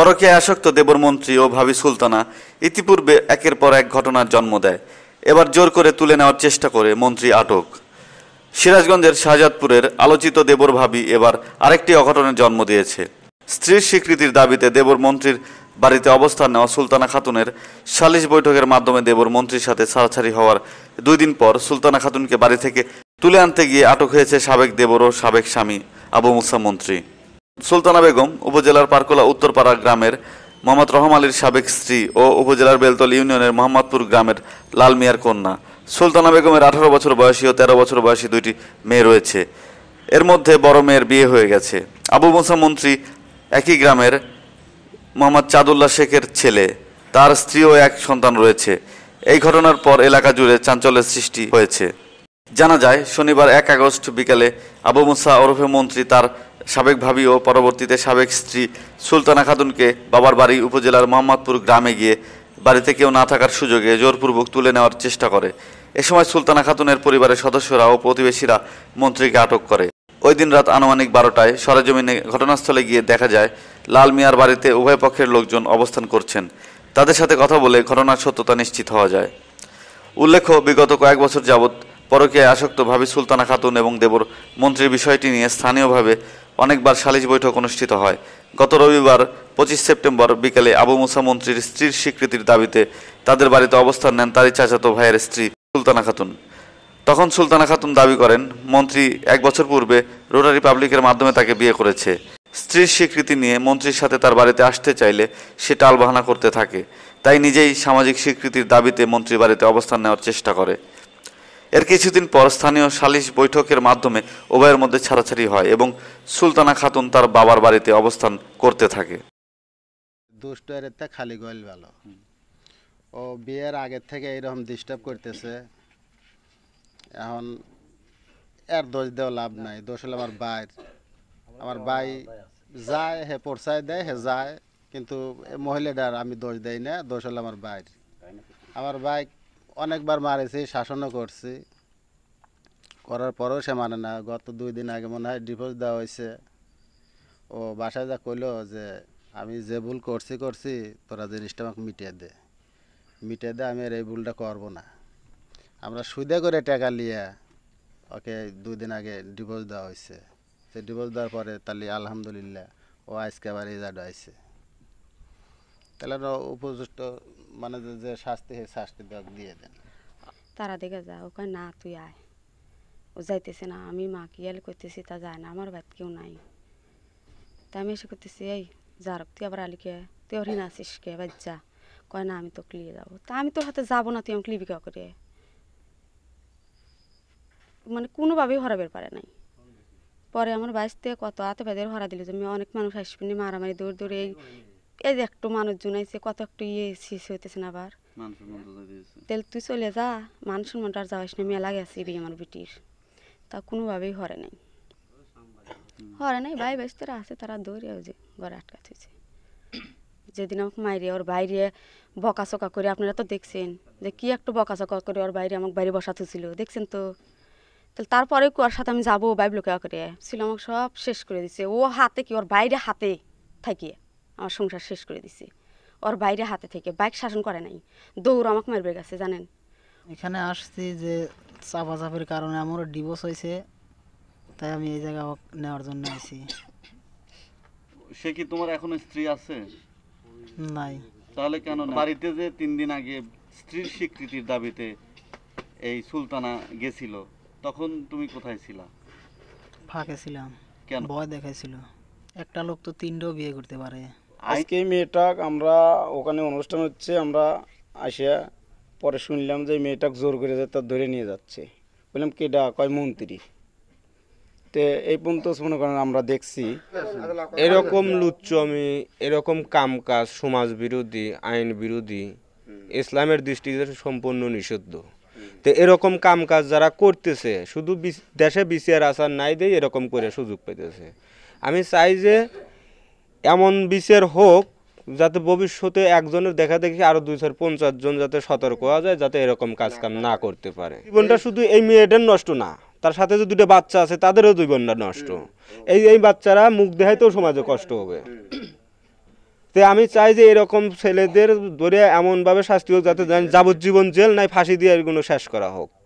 পরকে আসক্ত দেবরমন্ত্রী ও ভাবি সুলতানা ইতিপূর্বে একের পর এক ঘটনার জন্ম দেয় এবার জোর করে তুলে নেওয়ার চেষ্টা করে মন্ত্রী আটক সিরাজগঞ্জের শাহজাদপুরের আলোচিত দেবর ভাবি এবার আরেকটি অঘটনের জন্ম দিয়েছে স্ত্রীর স্বীকৃতির দাবিতে দেবর মন্ত্রীর বাড়িতে অবস্থান নেওয়া সুলতানা খাতুনের সালিশ বৈঠকের মাধ্যমে দেবর মন্ত্রীর সাথে ছাড়াছাড়ি হওয়ার দুই দিন পর সুলতানা খাতুনকে বাড়ি থেকে তুলে আনতে গিয়ে আটক হয়েছে সাবেক দেবর ও সাবেক স্বামী আবু মুসা মন্ত্রী সুলতানা বেগম উপজেলার পারকোলা উত্তরপাড়া গ্রামের মোহাম্মদ রহম আলীর সাবেক স্ত্রী ও উপজেলার বেলতল ইউনিয়নের মোহাম্মদপুর গ্রামের লাল মিয়ার কন্যা সুলতানা বেগমের আঠারো বছর বয়সী ও তেরো বছর বয়সী দুইটি মেয়ে রয়েছে এর মধ্যে বড় মেয়ের বিয়ে হয়ে গেছে আবু মোসা মন্ত্রী একই গ্রামের মোহাম্মদ চাদুল্লাহ শেখের ছেলে তার স্ত্রী ও এক সন্তান রয়েছে এই ঘটনার পর এলাকা জুড়ে চাঞ্চল্যের সৃষ্টি হয়েছে জানা যায় শনিবার এক আগস্ট বিকালে আবু মোসা ওরফে মন্ত্রী তার সাবেক ভাবি ও পরবর্তীতে সাবেক স্ত্রী সুলতানা খাতুনকে বাবার বাড়ি উপজেলার মোহাম্মদপুর গ্রামে গিয়ে বাড়িতে কেউ না থাকার সুযোগে জোরপূর্বক তুলে নেওয়ার চেষ্টা করে এ সময় সুলতানা খাতুনের পরিবারের সদস্যরা ও প্রতিবেশীরা মন্ত্রীকে আটক করে ওই দিন রাত আনুমানিক বারোটায় সরেজমিনে ঘটনাস্থলে গিয়ে দেখা যায় লাল মিয়ার বাড়িতে উভয় পক্ষের লোকজন অবস্থান করছেন তাদের সাথে কথা বলে ঘটনার সত্যতা নিশ্চিত হওয়া যায় উল্লেখ্য বিগত কয়েক বছর যাবৎ পরকে আসক্তভাবে সুলতানা খাতুন এবং দেবর মন্ত্রীর বিষয়টি নিয়ে স্থানীয়ভাবে অনেকবার সালিশ বৈঠক অনুষ্ঠিত হয় গত রবিবার পঁচিশ সেপ্টেম্বর বিকেলে আবু মুসা মন্ত্রীর স্ত্রীর স্বীকৃতির দাবিতে তাদের বাড়িতে অবস্থান নেন তারই চাচাতো ভাইয়ের স্ত্রী সুলতানা খাতুন তখন সুলতানা খাতুন দাবি করেন মন্ত্রী এক বছর পূর্বে রোটারি পাবলিকের মাধ্যমে তাকে বিয়ে করেছে স্ত্রীর স্বীকৃতি নিয়ে মন্ত্রীর সাথে তার বাড়িতে আসতে চাইলে সে টালবাহানা করতে থাকে তাই নিজেই সামাজিক স্বীকৃতির দাবিতে মন্ত্রীর বাড়িতে অবস্থান নেওয়ার চেষ্টা করে এর কিছুদিন পর স্থানীয় সালিশ বৈঠকের মাধ্যমে উভয়ের মধ্যে ছাড়াছাড়ি হয় এবং সুলতানা খাতুন তার বাবার বাড়িতে অবস্থান করতে থাকে খালি গল ভালো ও বিয়ের আগের থেকে এইরকম ডিস্টার্ব করতেছে এখন এর দোষ দেওয়া লাভ নাই দোষ হলো আমার বাইর আমার বাই যায় হে পরসায় দেয় হে যায় কিন্তু মহিলাটার আমি দোষ দেই না দোষ হলো আমার বাইর আমার বাইক অনেকবার মারেছি শাসনও করছি করার পরেও সে মানে না গত দুই দিন আগে মনে হয় ডিভোর্স দেওয়া হয়েছে ও বাসায় যা কইলো যে আমি যে ভুল করছি করছি তোরা জিনিসটা আমাকে মিটিয়ে দে মিটিয়ে দে আমি আর এই ভুলটা করবো না আমরা সুদে করে টাকা নিয়ে ওকে দুই দিন আগে ডিভোর্স দেওয়া হয়েছে সে ডিভোর্স দেওয়ার পরে তাহলে আলহামদুলিল্লাহ ও আজকে আবার রেজাল্ট হয়েছে উপযুক্ত মানে যে শাস্তি সেই শাস্তি দিয়ে দেন তারা দেখে যা না তুই আয় ও যাইতেছে না আমি মা কিয়াল করতেছি তা যায় না আমার ভাত কেউ নাই তা আমি এসে করতেছি এই যার তুই আবার তুই কে কয় না আমি তো ক্লিয়ে যাবো তা আমি তোর হাতে যাবো না তুই আমি ক্লিবিকা করে মানে কোনোভাবেই হরাবের পারে নাই পরে আমার থেকে কত হাতে বেদের হরা দিল আমি অনেক মানুষ আসবেনি মারামারি দৌড় দৌড়ে এই এই যে একটু মানুষজন আইছে কত একটু ইয়ে শেষ হইতেছে না আবার তেল তুই চলে যা মানুষ আর যাওয়াস না মেলা গেছে বিয়ে আমার বিটির তা কোনোভাবেই হরে নাই হরে নাই ভাই বাইস তোরা আছে তারা দৌড়ে যে ঘরে আটকা থইছে যেদিন আমাকে মাইরে ওর বাইরে বকা চকা করে আপনারা তো দেখছেন যে কি একটু বকা চকা করে ওর বাইরে আমাকে বাইরে বসাতে ছিল দেখছেন তো তাহলে তারপরে ওর সাথে আমি যাবো বাইব লোকে করে ছিল আমাকে সব শেষ করে দিছে ও হাতে কি ওর বাইরে হাতে থাকিয়ে আমার সংসার শেষ করে দিছি ওর বাইরে হাতে থেকে বাইক শাসন করে নাই দৌড় আমাকে মারবে গেছে জানেন এখানে আসছি যে চাপা চাপের কারণে আমার ডিভোর্স হয়েছে তাই আমি এই জায়গা নেওয়ার জন্য আছি সে কি তোমার এখনো স্ত্রী আছে নাই তাহলে কেন বাড়িতে যে তিন দিন আগে স্ত্রীর স্বীকৃতির দাবিতে এই সুলতানা গেছিল তখন তুমি কোথায় ছিলা ফাঁকে ছিলাম কেন ভয় দেখাইছিল একটা লোক তো তিনটেও বিয়ে করতে পারে আজকে মেয়েটা আমরা ওখানে অনুষ্ঠান হচ্ছে আমরা আসিয়া পরে শুনলাম যে মেয়েটাকে জোর করে যে তার ধরে নিয়ে যাচ্ছে বললাম কেডা কয় মন্ত্রী তো এই পর্যন্ত মনে করেন আমরা দেখছি এরকম লুচ্চমি এরকম কাম কাজ সমাজ বিরোধী আইন বিরোধী ইসলামের দৃষ্টিতে সম্পূর্ণ নিষিদ্ধ তো এরকম কাম কাজ যারা করতেছে শুধু দেশে বিসিআর আসার নাই দিয়ে এরকম করে সুযোগ পেতেছে আমি চাই যে এমন বিচার হোক যাতে ভবিষ্যতে একজনের দেখা দেখি আরো দুই চার পঞ্চাশ জন যাতে সতর্ক হওয়া যায় যাতে এরকম কাজ কাম না করতে পারে জীবনটা শুধু এই মেয়েটার নষ্ট না তার সাথে যে দুটো বাচ্চা আছে তাদেরও জীবনটা নষ্ট এই এই বাচ্চারা মুখ দেখাইতেও সমাজে কষ্ট হবে তো আমি চাই যে এরকম ছেলেদের ধরে এমনভাবে শাস্তি হোক যাতে যাবজ্জীবন জেল নাই ফাঁসি দিয়ে কোনো শেষ করা হোক